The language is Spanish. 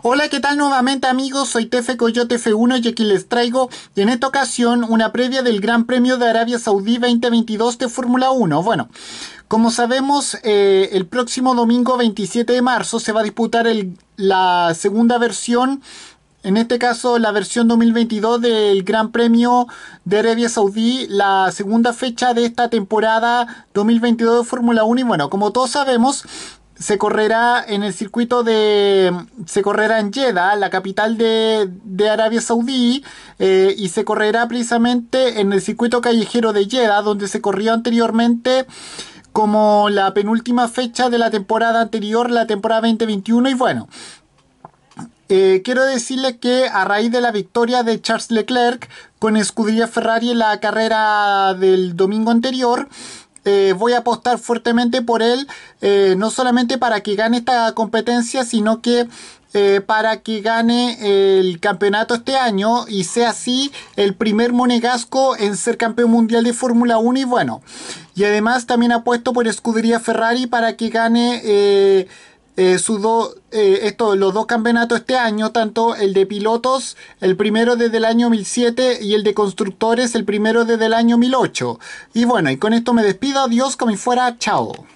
Hola, ¿qué tal nuevamente amigos? Soy Tefe Coyote F1 y aquí les traigo en esta ocasión una previa del Gran Premio de Arabia Saudí 2022 de Fórmula 1. Bueno, como sabemos, eh, el próximo domingo 27 de marzo se va a disputar la segunda versión en este caso, la versión 2022 del Gran Premio de Arabia Saudí, la segunda fecha de esta temporada 2022 de Fórmula 1. Y bueno, como todos sabemos, se correrá en el circuito de. Se correrá en Jeddah, la capital de, de Arabia Saudí, eh, y se correrá precisamente en el circuito callejero de Jeddah, donde se corrió anteriormente como la penúltima fecha de la temporada anterior, la temporada 2021. Y bueno, eh, quiero decirle que a raíz de la victoria de Charles Leclerc con escudería Ferrari en la carrera del domingo anterior, eh, voy a apostar fuertemente por él, eh, no solamente para que gane esta competencia, sino que eh, para que gane el campeonato este año y sea así el primer monegasco en ser campeón mundial de Fórmula 1 y bueno, y además también apuesto por escudería Ferrari para que gane eh, eh, esto, los dos campeonatos este año, tanto el de pilotos, el primero desde el año 2007 y el de constructores, el primero desde el año 2008. Y bueno, y con esto me despido, adiós, como fuera, chao.